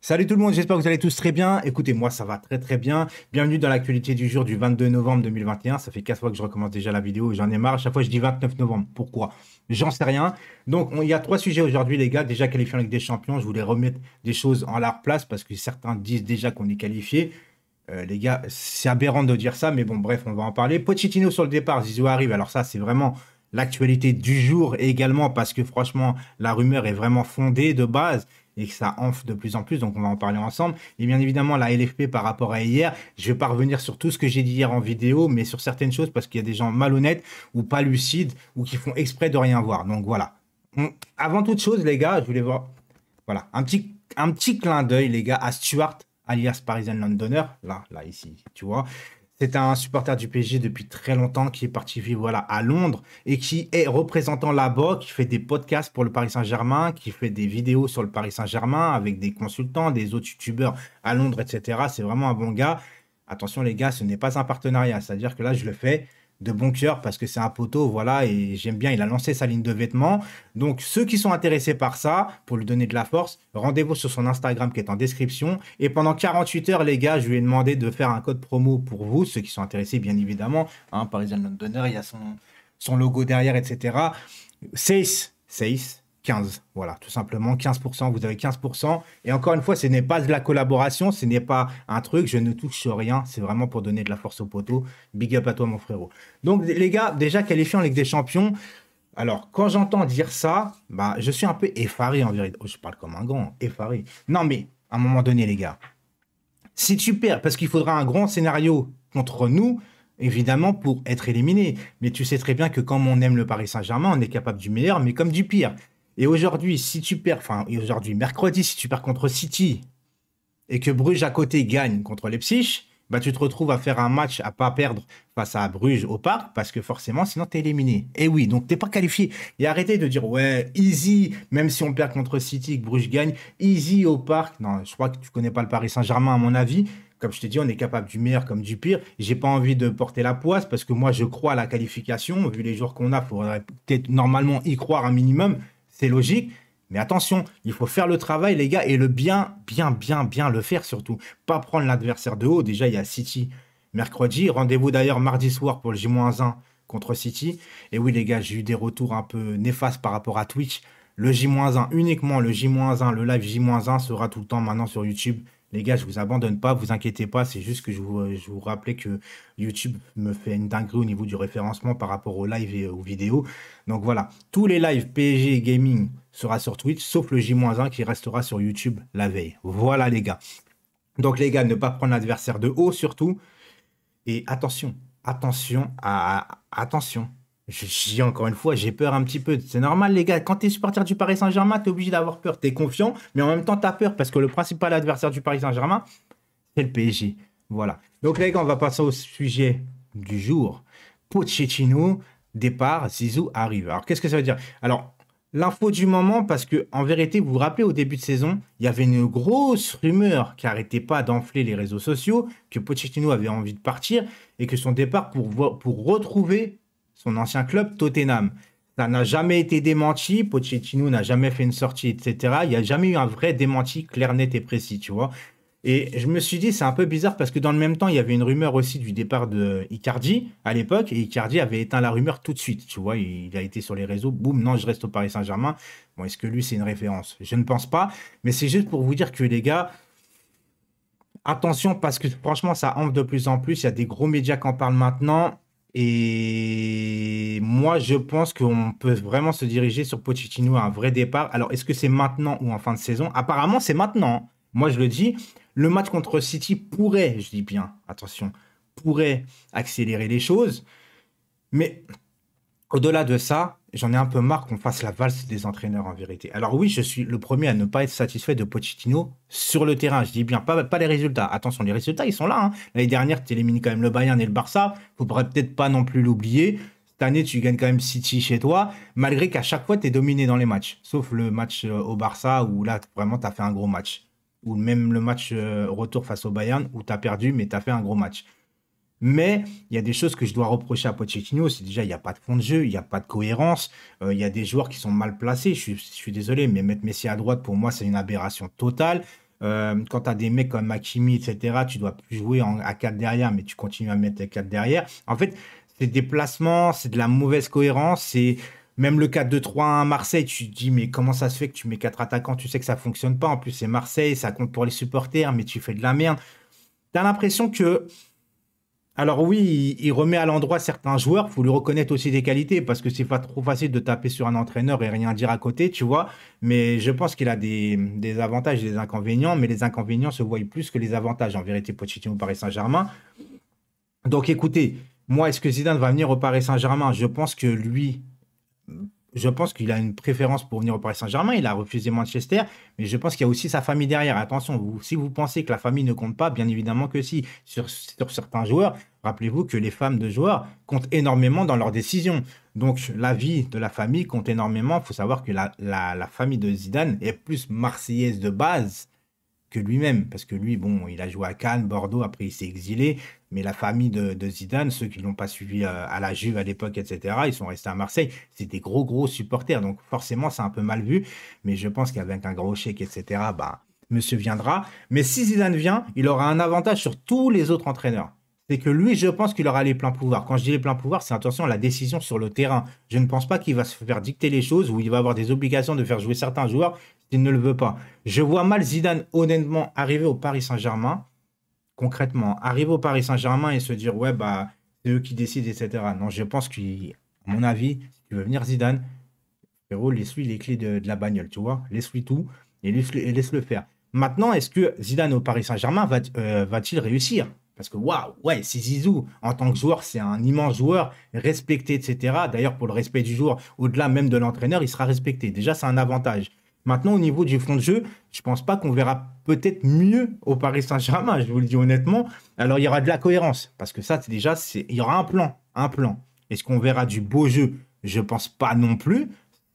Salut tout le monde, j'espère que vous allez tous très bien. Écoutez, moi ça va très très bien. Bienvenue dans l'actualité du jour du 22 novembre 2021. Ça fait 4 fois que je recommence déjà la vidéo et j'en ai marre. chaque fois je dis 29 novembre. Pourquoi J'en sais rien. Donc il y a trois sujets aujourd'hui les gars. Déjà qualifiant avec des champions, je voulais remettre des choses en leur place parce que certains disent déjà qu'on est qualifié. Euh, les gars, c'est aberrant de dire ça, mais bon bref, on va en parler. Pochettino sur le départ, Zizou arrive. Alors ça c'est vraiment l'actualité du jour également parce que franchement la rumeur est vraiment fondée de base et que ça enfle de plus en plus, donc on va en parler ensemble. Et bien évidemment, la LFP par rapport à hier, je vais pas revenir sur tout ce que j'ai dit hier en vidéo, mais sur certaines choses parce qu'il y a des gens malhonnêtes ou pas lucides ou qui font exprès de rien voir. Donc voilà. Avant toute chose, les gars, je voulais voir. Voilà, un petit, un petit clin d'œil, les gars, à Stuart alias Parisian Londoner, là, là, ici, tu vois. C'est un supporter du PSG depuis très longtemps qui est parti vivre voilà, à Londres et qui est représentant là-bas, qui fait des podcasts pour le Paris Saint-Germain, qui fait des vidéos sur le Paris Saint-Germain avec des consultants, des autres youtubeurs à Londres, etc. C'est vraiment un bon gars. Attention les gars, ce n'est pas un partenariat, c'est-à-dire que là je le fais de bon cœur parce que c'est un poteau, voilà, et j'aime bien, il a lancé sa ligne de vêtements. Donc ceux qui sont intéressés par ça, pour lui donner de la force, rendez-vous sur son Instagram qui est en description. Et pendant 48 heures, les gars, je lui ai demandé de faire un code promo pour vous, ceux qui sont intéressés, bien évidemment. Hein, Parisian Londoner, il y a son, son logo derrière, etc. Seis, Seis, 15. Voilà, tout simplement 15%. Vous avez 15%. Et encore une fois, ce n'est pas de la collaboration, ce n'est pas un truc, je ne touche rien. C'est vraiment pour donner de la force au poteau. Big up à toi, mon frérot. Donc, les gars, déjà qualifié en Ligue des Champions. Alors, quand j'entends dire ça, bah, je suis un peu effaré en vérité. Oh, je parle comme un grand, effaré. Non, mais à un moment donné, les gars, si tu perds, parce qu'il faudra un grand scénario contre nous, évidemment, pour être éliminé. Mais tu sais très bien que comme on aime le Paris Saint-Germain, on est capable du meilleur, mais comme du pire. Et aujourd'hui, si tu perds, enfin aujourd'hui, mercredi, si tu perds contre City et que Bruges à côté gagne contre Leipzig, bah, tu te retrouves à faire un match à pas perdre face à Bruges au parc parce que forcément, sinon, tu es éliminé. Et oui, donc t'es pas qualifié. Et arrêtez de dire, ouais, easy, même si on perd contre City que Bruges gagne, easy au parc. Non, je crois que tu connais pas le Paris Saint-Germain, à mon avis. Comme je t'ai dit, on est capable du meilleur comme du pire. Je n'ai pas envie de porter la poisse parce que moi, je crois à la qualification. Vu les joueurs qu'on a, il faudrait peut-être normalement y croire un minimum c'est logique. Mais attention, il faut faire le travail, les gars, et le bien, bien, bien, bien le faire surtout. Pas prendre l'adversaire de haut. Déjà, il y a City mercredi. Rendez-vous d'ailleurs mardi soir pour le J-1 contre City. Et oui, les gars, j'ai eu des retours un peu néfastes par rapport à Twitch. Le J-1, uniquement le J-1, le live J-1 sera tout le temps maintenant sur YouTube les gars, je vous abandonne pas, vous inquiétez pas, c'est juste que euh, je vous, rappelais que YouTube me fait une dinguerie au niveau du référencement par rapport aux lives et aux vidéos. Donc voilà, tous les lives PSG Gaming sera sur Twitch, sauf le J-1 qui restera sur YouTube la veille. Voilà les gars. Donc les gars, ne pas prendre l'adversaire de haut surtout. Et attention, attention à, attention j'ai encore une fois, j'ai peur un petit peu. C'est normal, les gars. Quand t'es supporter du Paris Saint-Germain, es obligé d'avoir peur. T'es confiant, mais en même temps, as peur parce que le principal adversaire du Paris Saint-Germain, c'est le PSG. Voilà. Donc, les gars, on va passer au sujet du jour. Pochettino, départ, Zizou arrive. Alors, qu'est-ce que ça veut dire Alors, l'info du moment, parce que en vérité, vous vous rappelez, au début de saison, il y avait une grosse rumeur qui arrêtait pas d'enfler les réseaux sociaux, que Pochettino avait envie de partir et que son départ pour, pour retrouver son ancien club Tottenham. Ça n'a jamais été démenti. Pochettino n'a jamais fait une sortie, etc. Il n'y a jamais eu un vrai démenti clair, net et précis, tu vois. Et je me suis dit, c'est un peu bizarre parce que dans le même temps, il y avait une rumeur aussi du départ de Icardi à l'époque. Et Icardi avait éteint la rumeur tout de suite. Tu vois, il a été sur les réseaux. Boum, non, je reste au Paris Saint-Germain. Bon, est-ce que lui, c'est une référence Je ne pense pas. Mais c'est juste pour vous dire que les gars, attention parce que franchement, ça enfle de plus en plus. Il y a des gros médias qui en parlent maintenant. Et moi, je pense qu'on peut vraiment se diriger sur Pochettino à un vrai départ. Alors, est-ce que c'est maintenant ou en fin de saison Apparemment, c'est maintenant. Moi, je le dis. Le match contre City pourrait, je dis bien, attention, pourrait accélérer les choses. Mais au-delà de ça, j'en ai un peu marre qu'on fasse la valse des entraîneurs en vérité. Alors oui, je suis le premier à ne pas être satisfait de Pochettino sur le terrain. Je dis bien, pas, pas les résultats. Attention, les résultats, ils sont là. Hein. L'année dernière, tu élimines quand même le Bayern et le Barça. Il faudrait peut-être pas non plus l'oublier. Cette année, tu gagnes quand même City chez toi, malgré qu'à chaque fois, tu es dominé dans les matchs. Sauf le match euh, au Barça, où là, vraiment, tu as fait un gros match. Ou même le match euh, retour face au Bayern, où tu as perdu, mais tu as fait un gros match. Mais il y a des choses que je dois reprocher à Pochettino, c'est déjà il n'y a pas de fond de jeu, il n'y a pas de cohérence, euh, il y a des joueurs qui sont mal placés. Je suis, désolé, mais mettre Messi à droite, pour moi, c'est une aberration totale. Euh, quand tu as des mecs comme Hakimi, etc., tu dois plus jouer en, à 4 derrière, mais tu continues à mettre 4 derrière. En fait, c'est des placements, c'est de la mauvaise cohérence, c'est même le 4-2-3 à Marseille, tu te dis, mais comment ça se fait que tu mets 4 attaquants Tu sais que ça fonctionne pas. En plus, c'est Marseille, ça compte pour les supporters, mais tu fais de la merde. Tu as l'impression que alors oui, il, remet à l'endroit certains joueurs, Il faut lui reconnaître aussi des qualités parce que c'est pas trop facile de taper sur un entraîneur et rien dire à côté, tu vois. Mais je pense qu'il a des, des, avantages et des inconvénients, mais les inconvénients se voient plus que les avantages en vérité Pochettino Paris Saint-Germain. Donc écoutez, moi est-ce que Zidane va venir au Paris Saint-Germain Je pense que lui je pense qu'il a une préférence pour venir au Paris Saint-Germain. Il a refusé Manchester, mais je pense qu'il y a aussi sa famille derrière. Attention, si vous pensez que la famille ne compte pas, bien évidemment que si. Sur, certains joueurs, rappelez-vous que les femmes de joueurs comptent énormément dans leurs décisions. Donc, la vie de la famille compte énormément. Il faut savoir que la, la famille de Zidane est plus marseillaise de base que lui-même, parce que lui, bon, il a joué à Cannes, Bordeaux, après il s'est exilé, mais la famille de, Zidane, ceux qui ne l'ont pas suivi euh, à, la Juve à l'époque, etc., ils sont restés à Marseille, c'était gros, gros supporters, donc forcément, c'est un peu mal vu, mais je pense qu'avec un gros chèque, etc., bah, monsieur viendra. Mais si Zidane vient, il aura un avantage sur tous les autres entraîneurs. C'est que lui, je pense qu'il aura les pleins pouvoirs. Quand je dis les pleins pouvoirs, c'est attention à la décision sur le terrain. Je ne pense pas qu'il va se faire dicter les choses ou il va avoir des obligations de faire jouer certains joueurs il ne le veut pas. Je vois mal Zidane, honnêtement, arriver au Paris Saint-Germain, concrètement, arriver au Paris Saint-Germain et se dire, ouais, bah, c'est eux qui décident, etc. Non, je pense qu'à mon avis, si tu veux venir Zidane, frérot, laisse-lui les clés de, la bagnole, tu vois, laisse-lui tout et laisse-le faire. Maintenant, est-ce que Zidane au Paris Saint-Germain euh, va-t-il réussir parce que waouh, ouais, c'est Zizou. En tant que joueur, c'est un immense joueur, respecté, etc. D'ailleurs, pour le respect du joueur, au-delà même de l'entraîneur, il sera respecté. Déjà, c'est un avantage. Maintenant, au niveau du fond de jeu, je pense pas qu'on verra peut-être mieux au Paris Saint-Germain, je vous le dis honnêtement. Alors, il y aura de la cohérence, parce que ça, c'est déjà, il y aura un plan, un plan. Est-ce qu'on verra du beau jeu Je ne pense pas non plus,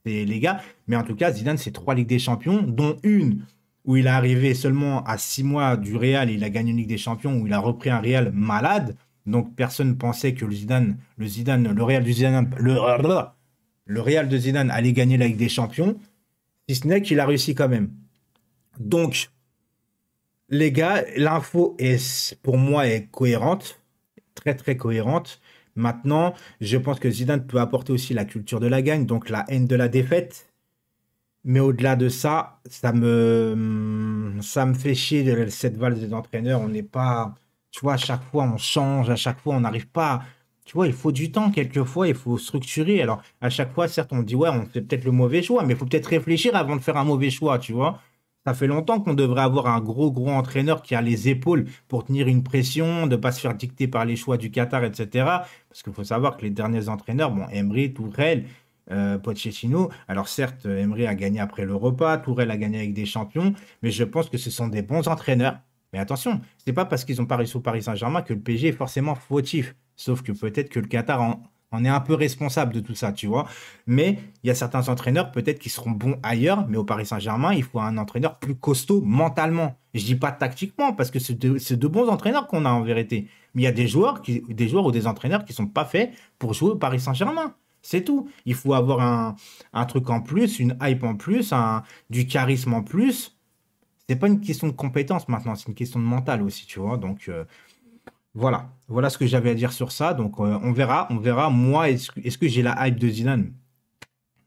les gars. Mais en tout cas, Zidane, c'est trois Ligues des Champions, dont une où il est arrivé seulement à six mois du Real, il a gagné une Ligue des Champions, où il a repris un Real malade. Donc, personne ne pensait que le Zidane, le Zidane, le Real du Zidane, le Real de Zidane allait gagner la Ligue des Champions. Si ce n'est qu'il a réussi quand même. Donc, les gars, l'info est, pour moi, est cohérente, très très cohérente. Maintenant, je pense que Zidane peut apporter aussi la culture de la gagne, donc la haine de la défaite. Mais au-delà de ça, ça me, ça me fait chier de cette valse des entraîneurs. On n'est pas, tu vois, à chaque fois on change, à chaque fois on n'arrive pas tu vois, il faut du temps quelquefois, il faut structurer. Alors, à chaque fois, certes, on dit, ouais, on fait peut-être le mauvais choix, mais il faut peut-être réfléchir avant de faire un mauvais choix, tu vois. Ça fait longtemps qu'on devrait avoir un gros, gros entraîneur qui a les épaules pour tenir une pression, de ne pas se faire dicter par les choix du Qatar, etc. Parce qu'il faut savoir que les derniers entraîneurs, bon, Emery, Tourelle, euh, Pochettino, alors certes, Emery a gagné après le repas, Tourelle a gagné avec des champions, mais je pense que ce sont des bons entraîneurs. Mais attention, ce n'est pas parce qu'ils ont pas réussi au Paris Saint-Germain que le PG est forcément fautif. Sauf que peut-être que le Qatar en, est un peu responsable de tout ça, tu vois. Mais il y a certains entraîneurs peut-être qui seront bons ailleurs, mais au Paris Saint-Germain, il faut un entraîneur plus costaud mentalement. Je dis pas tactiquement, parce que c'est de, bons entraîneurs qu'on a en vérité. Mais il y a des joueurs, qui, des joueurs ou des entraîneurs qui sont pas faits pour jouer au Paris Saint-Germain. C'est tout. Il faut avoir un, truc en plus, une hype en plus, du charisme en plus. Ce n'est pas une question de compétence maintenant, c'est une question de mental aussi, tu vois. Donc, euh, voilà, voilà ce que j'avais à dire sur ça. Donc euh, on verra, on verra. Moi, est-ce que, j'ai la hype de Zidane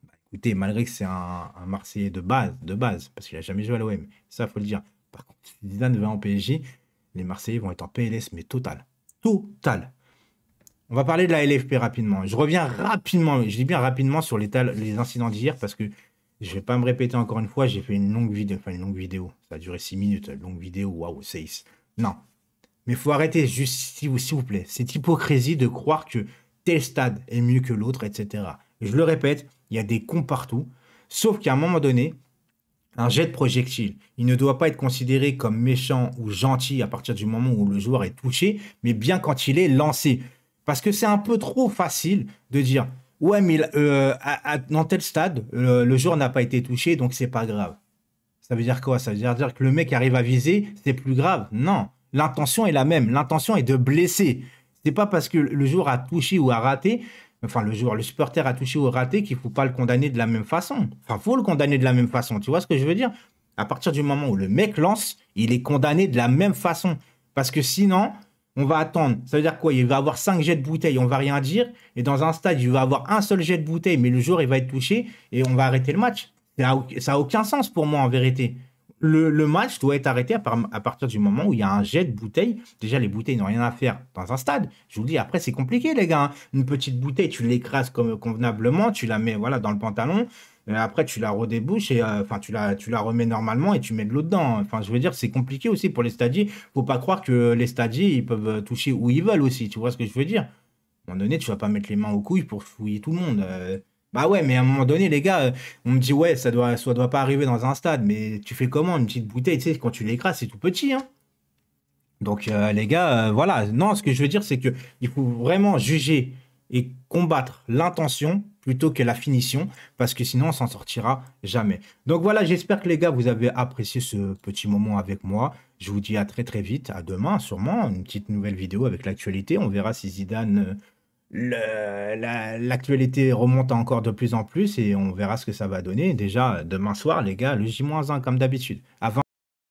bah, Écoutez, malgré que c'est un, Marseillais de base, de base, parce qu'il a jamais joué à l'OM, ça faut le dire. Par contre, si Zidane va en PSG, les Marseillais vont être en PLS, mais total, total. On va parler de la LFP rapidement. Je reviens rapidement, je dis bien rapidement sur les, incidents d'hier parce que je vais pas me répéter encore une fois. J'ai fait une longue vidéo, enfin une longue vidéo. Ça a duré 6 minutes, longue vidéo. Waouh, 6. Non, mais il faut arrêter, juste, s'il vous plaît, cette hypocrisie de croire que tel stade est mieux que l'autre, etc. Je le répète, il y a des cons partout, sauf qu'à un moment donné, un jet de projectile, il ne doit pas être considéré comme méchant ou gentil à partir du moment où le joueur est touché, mais bien quand il est lancé. Parce que c'est un peu trop facile de dire Ouais, mais euh, dans tel stade, euh, le joueur n'a pas été touché, donc c'est pas grave. Ça veut dire quoi Ça veut dire, dire que le mec arrive à viser, c'est plus grave. Non l'intention est la même. L'intention est de blesser. C'est pas parce que le joueur a touché ou a raté, enfin le joueur, le supporter a touché ou a raté qu'il faut pas le condamner de la même façon. Enfin, faut le condamner de la même façon. Tu vois ce que je veux dire À partir du moment où le mec lance, il est condamné de la même façon parce que sinon, on va attendre. Ça veut dire quoi Il va avoir 5 jets de bouteille, on va rien dire. Et dans un stade, il va avoir un seul jet de bouteille, mais le joueur, il va être touché et on va arrêter le match. Ça n'a aucun sens pour moi en vérité le, match doit être arrêté à, partir du moment où il y a un jet de bouteille. Déjà, les bouteilles n'ont rien à faire dans un stade. Je vous le dis, après, c'est compliqué, les gars. Hein. Une petite bouteille, tu l'écrases comme convenablement, tu la mets voilà, dans le pantalon. Après, tu la redébouches et euh, enfin tu la remets normalement et tu mets de l'eau dedans. Enfin, je veux dire, c'est compliqué aussi pour les stadiers. Faut pas croire que les stadiers ils peuvent euh, toucher où ils veulent aussi. Tu vois ce que je veux dire À un moment donné, tu vas pas mettre les mains aux couilles pour fouiller tout le monde. Euh. Ah ouais, mais à un moment donné, les gars, euh, on me dit, ouais, ça doit, doit pas arriver dans un stade, mais tu fais comment Une petite bouteille, tu sais, quand tu l'écrases, c'est tout petit, hein. Donc, euh, les gars, euh, voilà. Non, ce que je veux dire, c'est que il faut vraiment juger et combattre l'intention plutôt que la finition, parce que sinon on s'en sortira jamais. Donc voilà, j'espère que les gars, vous avez apprécié ce petit moment avec moi. Je vous dis à très très vite, à demain sûrement, une petite nouvelle vidéo avec l'actualité. On verra si Zidane l'actualité remonte encore de plus en plus et on verra ce que ça va donner. Déjà, demain soir, les gars, le J-1 comme d'habitude.